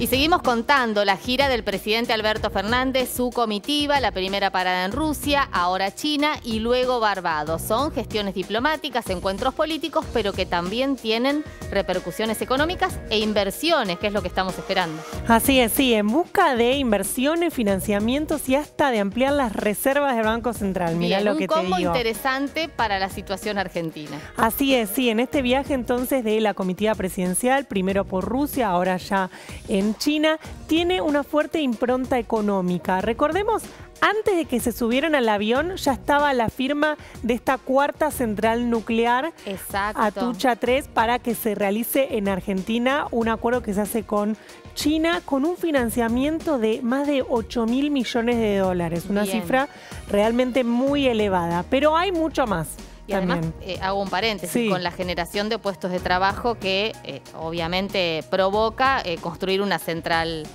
Y seguimos contando la gira del presidente Alberto Fernández, su comitiva, la primera parada en Rusia, ahora China y luego Barbados. Son gestiones diplomáticas, encuentros políticos, pero que también tienen repercusiones económicas e inversiones, que es lo que estamos esperando. Así es, sí, en busca de inversiones, financiamientos y hasta de ampliar las reservas del Banco Central. Mira lo que te digo. Un interesante para la situación argentina. Así es, sí, en este viaje entonces de la comitiva presidencial, primero por Rusia, ahora ya... China tiene una fuerte impronta económica. Recordemos, antes de que se subieran al avión ya estaba la firma de esta cuarta central nuclear, Atucha 3, para que se realice en Argentina un acuerdo que se hace con China con un financiamiento de más de 8 mil millones de dólares, una cifra realmente muy elevada, pero hay mucho más. Y además, eh, hago un paréntesis, con la generación de puestos de trabajo que eh, obviamente provoca eh, construir una central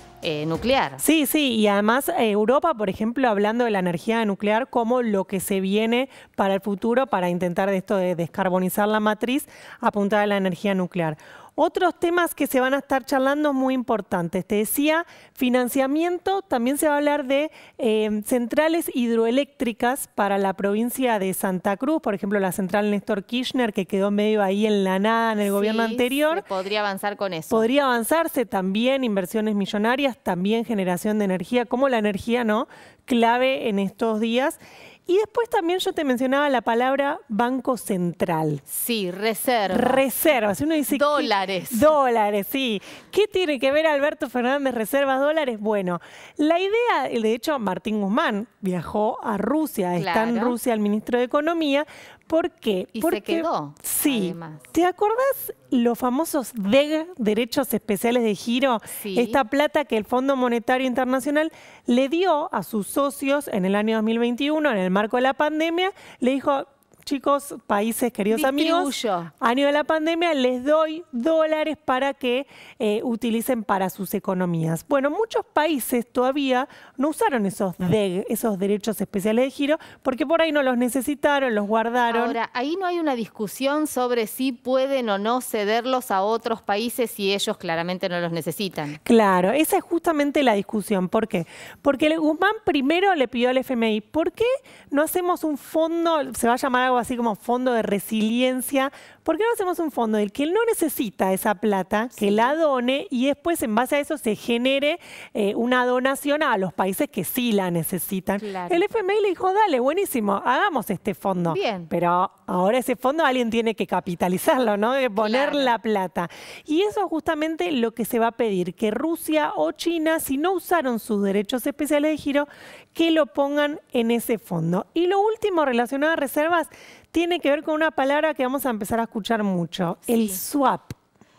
nuclear. Sí, sí, y además Europa, por ejemplo, hablando de la energía nuclear como lo que se viene para el futuro para intentar de esto de descarbonizar la matriz, apuntar a la energía nuclear. Otros temas que se van a estar charlando muy importantes. Te decía, financiamiento, también se va a hablar de eh, centrales hidroeléctricas para la provincia de Santa Cruz, por ejemplo, la central Néstor Kirchner, que quedó medio ahí en la nada en el gobierno anterior. Podría avanzar con eso. Podría avanzarse también inversiones millonarias, también generación de energía, como la energía, ¿no? Clave en estos días. Y después también yo te mencionaba la palabra Banco Central. Sí, reserva. Reservas. Uno dice. Dólares. Dólares, sí. ¿Qué tiene que ver Alberto Fernández reservas dólares? Bueno, la idea, de hecho, Martín Guzmán viajó a Rusia, está en Rusia el ministro de Economía, ¿Por qué? Y Porque, se quedó. Sí. ¿Te acordás los famosos DEG, derechos especiales de giro? Esta plata que el Fondo Monetario Internacional le dio a sus socios en el año 2021 en el marco de la pandemia, le dijo, chicos, países, queridos amigos, año de la pandemia, les doy dólares para que eh, utilicen para sus economías. Bueno, muchos países todavía no usaron esos, esos derechos especiales de giro porque por ahí no los necesitaron, los guardaron. Ahora, ahí no hay una discusión sobre si pueden o no cederlos a otros países si ellos claramente no los necesitan. Claro, esa es justamente la discusión. ¿Por qué? Porque Guzmán primero le pidió al FMI, ¿por qué no hacemos un fondo, se va a llamar algo así como fondo de resiliencia ¿por qué no hacemos un fondo del que no necesita esa plata, que la done y después en base a eso se genere eh, una donación a los países que sí la necesitan? El FMI le dijo, dale, buenísimo, hagamos este fondo. Bien. Pero ahora ese fondo alguien tiene que capitalizarlo, ¿no? De poner la plata. Y eso es justamente lo que se va a pedir, que Rusia o China, si no usaron sus derechos especiales de giro, que lo pongan en ese fondo. Y lo último relacionado a reservas, tiene que ver con una palabra que vamos a empezar a escuchar mucho, el swap.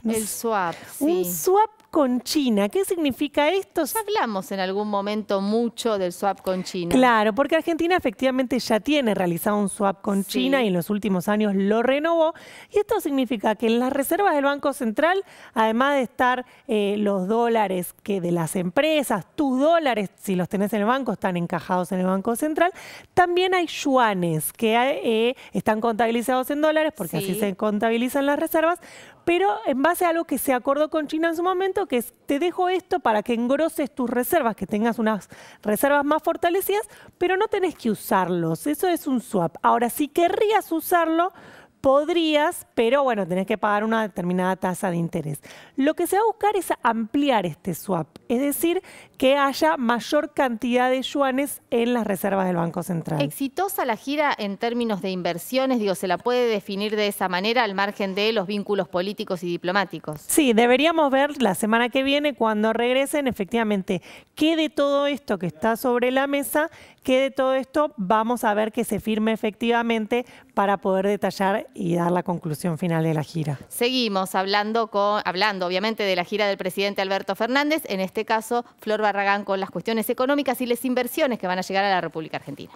El swap. Sí. Un swap con China. ¿Qué significa esto? hablamos en algún momento mucho del swap con China. Claro, porque Argentina efectivamente ya tiene realizado un swap con China y en los últimos años lo renovó. Y esto significa que en las reservas del Banco Central, además de estar eh, los dólares que de las empresas, tus dólares, si los tenés en el banco, están encajados en el Banco Central, también hay yuanes que eh, están contabilizados en dólares, porque así se contabilizan las reservas, pero en base a algo que se acordó con China en su momento, que te dejo esto para que engroses tus reservas, que tengas unas reservas más fortalecidas, pero no tenés que usarlos. Eso es un swap. Ahora, si querrías usarlo, podrías, pero bueno, tenés que pagar una determinada tasa de interés. Lo que se va a buscar es ampliar este swap, es decir, que haya mayor cantidad de yuanes en las reservas del Banco Central. Exitosa la gira en términos de inversiones, digo, se la puede definir de esa manera al margen de los vínculos políticos y diplomáticos. Sí, deberíamos ver la semana que viene cuando regresen efectivamente qué de todo esto que está sobre la mesa, qué de todo esto vamos a ver que se firme efectivamente para poder detallar y dar la conclusión final de la gira. Seguimos hablando, con, hablando obviamente de la gira del presidente Alberto Fernández, en este caso Flor Barragán con las cuestiones económicas y las inversiones que van a llegar a la República Argentina.